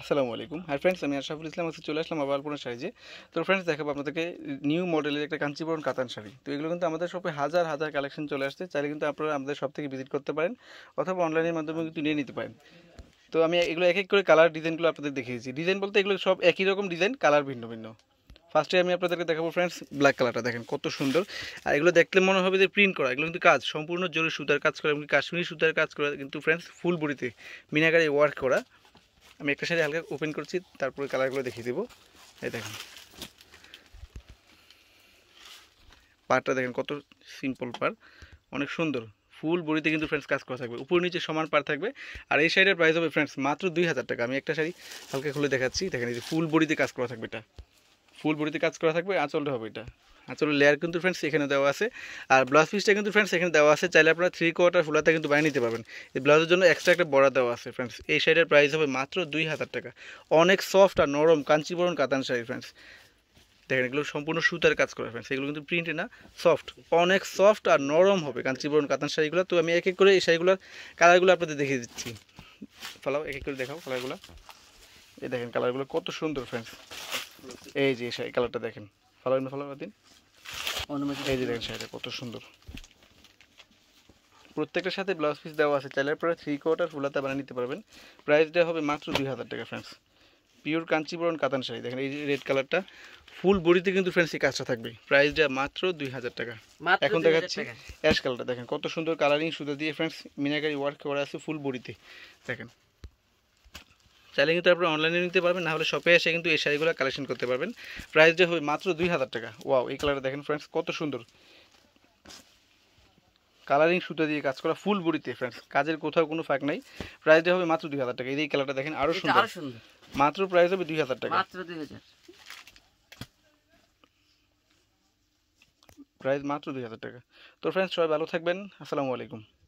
আসসালামু আলাইকুম হ্যাঁ ফ্রেন্ডস আমি আশাফুল ইসলাম আজকে চলে আসলাম আবার পুরো সাইজে তো ফ্রেন্ডস দেখাবো আপনাদেরকে নিউ মডেলের একটা কাঞ্চিপুরম কাতান শাড়ি তো এগুলো কিন্তু আমাদের শপে হাজার হাজার কালেকশন চলে আসছে চাইলে কিন্তু আপনারা আমাদের সব থেকে ভিজিট করতে পারেন অথবা অনলাইনের মাধ্যমে কিন্তু নিয়ে নিতে পারেন তো আমি এগুলো এক এক করে কালার ডিজাইনগুলো আপনাদের দেখিয়েছি ডিজাইন বলতে এগুলো সব একই রকম ডিজাইন কালার ভিন্ন ভিন্ন ফার্স্টে আমি আপনাদেরকে দেখাবো ফ্রেন্ডস ব্ল্যাক কালারটা দেখেন কত সুন্দর আর এগুলো দেখলে মনে হবে যে প্রিন্ট করা এগুলো কিন্তু কাজ সম্পূর্ণ জোরে সুতার কাজ করা এমনকি কাশ্মীরি সুতার কাজ করা কিন্তু ফ্রেন্ডস ফুল বড়িতে মিনাগারে ওয়ার্ক করা আমি একটা সাথে হালকা ওপেন করছি তারপরে কালারগুলো দেখিয়ে দেবো এই দেখেন পারটা দেখেন কত সিম্পল পার অনেক সুন্দর ফুল বড়িতে কিন্তু ফ্রেন্ডস কাজ করা থাকবে উপর নিচে সমান পার থাকবে আর এই সাইডের প্রাইস হবে ফ্রেন্ডস মাত্র দুই হাজার টাকা আমি একটা শাড়ি হালকা খুলে দেখাচ্ছি দেখেন এই যে ফুল বড়িতে কাজ করা থাকবে এটা ফুল বডিতে কাজ করা থাকবে আঁচলটা হবে এটা আঁচলের লেয়ার কিন্তু ফ্রেন্ডস এখানে দেওয়া আছে আর ব্লাউজ পিসটা কিন্তু ফ্রেন্ডস এখানে দেওয়া আছে চাইলে আপনারা থ্রি কোয়ার্টার ফুলাতে কিন্তু বানিয়ে নিতে পারবেন এই ব্লাউজের জন্য এক্সট্রা একটা বড়া দেওয়া আছে ফ্রেন্ডস এই শাড়িটার প্রাইস হবে মাত্র দুই হাজার টাকা অনেক সফট আর নরম কাঞ্চিবরণ কাতান শাড়ি ফ্রেন্ডস দেখেন এগুলো সম্পূর্ণ সুতার কাজ করা ফ্রেন্ডস এগুলো কিন্তু প্রিন্টে না সফট অনেক সফট আর নরম হবে কাঞ্চিবরণ কাতান শাড়িগুলো তো আমি এক এক করে এই শাড়িগুলোর কালারগুলো আপনাদের দেখিয়ে দিচ্ছি ফলাও এক এক করে দেখাও কালারগুলো এই দেখেন কালারগুলো কত সুন্দর ফ্রেন্ডস এই যে এই কালারটা দেখেন ফলো ফলো দিন এই যে দেখেন সাইডে কত সুন্দর প্রত্যেকটার সাথে ব্লাউজ পিস দেওয়া আছে চাইলে পরে থ্রি কোয়ার্টার ফুলাতে বানিয়ে নিতে পারবেন প্রাইস দেওয়া হবে মাত্র দুই হাজার টাকা ফ্রেন্ডস পিওর কাঞ্চিপুরম কাতান শাড়ি দেখেন এই যে রেড কালারটা ফুল বডিতে কিন্তু ফ্রেন্ডস এই কাজটা থাকবে প্রাইস দেওয়া মাত্র দুই হাজার টাকা এখন দেখাচ্ছি অ্যাশ কালারটা দেখেন কত সুন্দর কালারিং সুতা দিয়ে ফ্রেন্ডস মিনাকারি ওয়ার্ক করা আছে ফুল বডিতে দেখেন চাইলে কিন্তু আপনি অনলাইনে নিতে পারবেন না হলে শপে এসে কিন্তু এই শাড়িগুলো কালেকশন করতে পারবেন প্রাইস যে হবে মাত্র দুই হাজার টাকা ওয়াও এই কালারটা দেখেন ফ্রেন্ডস কত সুন্দর কালারিং সুতো দিয়ে কাজ করা ফুল বুড়িতে ফ্রেন্ডস কাজের কোথাও কোনো ফাঁক নাই প্রাইস হবে মাত্র দুই হাজার টাকা এই কালারটা দেখেন আরও সুন্দর মাত্র প্রাইস হবে দুই হাজার টাকা মাত্র দুই হাজার প্রাইস মাত্র দুই হাজার টাকা তো ফ্রেন্ডস সবাই ভালো থাকবেন আসসালামু আলাইকুম